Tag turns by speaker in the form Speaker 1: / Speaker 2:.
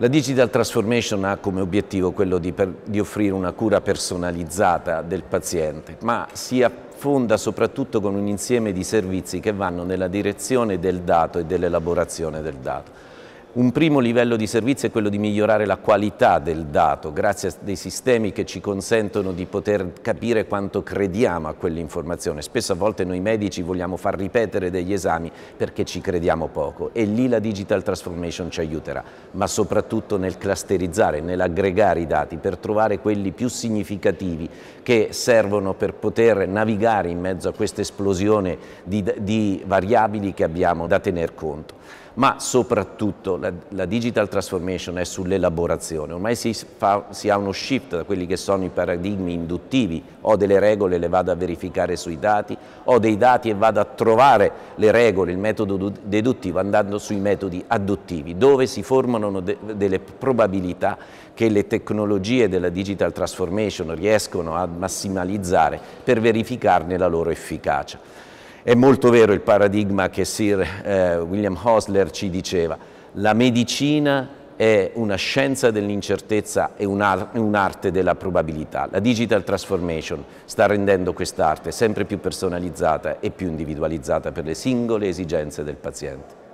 Speaker 1: La digital transformation ha come obiettivo quello di, per, di, offrire una cura personalizzata del paziente, ma si affonda soprattutto con un insieme di servizi che vanno nella direzione del dato e dell'elaborazione del dato. Un primo livello di servizio è quello di migliorare la qualità del dato, grazie a dei sistemi che ci consentono di poter capire quanto crediamo a quell'informazione. Spesso a volte noi medici vogliamo far ripetere degli esami perché ci crediamo poco e lì la digital transformation ci aiuterà, ma soprattutto nel clusterizzare, nell'aggregare i dati per trovare quelli più significativi che servono per poter navigare in mezzo a questa esplosione di, di variabili che abbiamo da tener conto ma soprattutto la, la digital transformation è sull'elaborazione. Ormai si, fa, si, ha uno shift da quelli che sono i paradigmi induttivi, ho delle regole e le vado a verificare sui dati, ho dei dati e vado a trovare le regole, il metodo deduttivo, andando sui metodi adduttivi, dove si formano de, delle probabilità che le tecnologie della digital transformation riescono a massimalizzare per verificarne la loro efficacia. È molto vero il paradigma che Sir eh, William Hosler ci diceva, la medicina è una scienza dell'incertezza e un'arte della probabilità. La digital transformation sta rendendo quest'arte sempre più personalizzata e più individualizzata per le singole esigenze del paziente.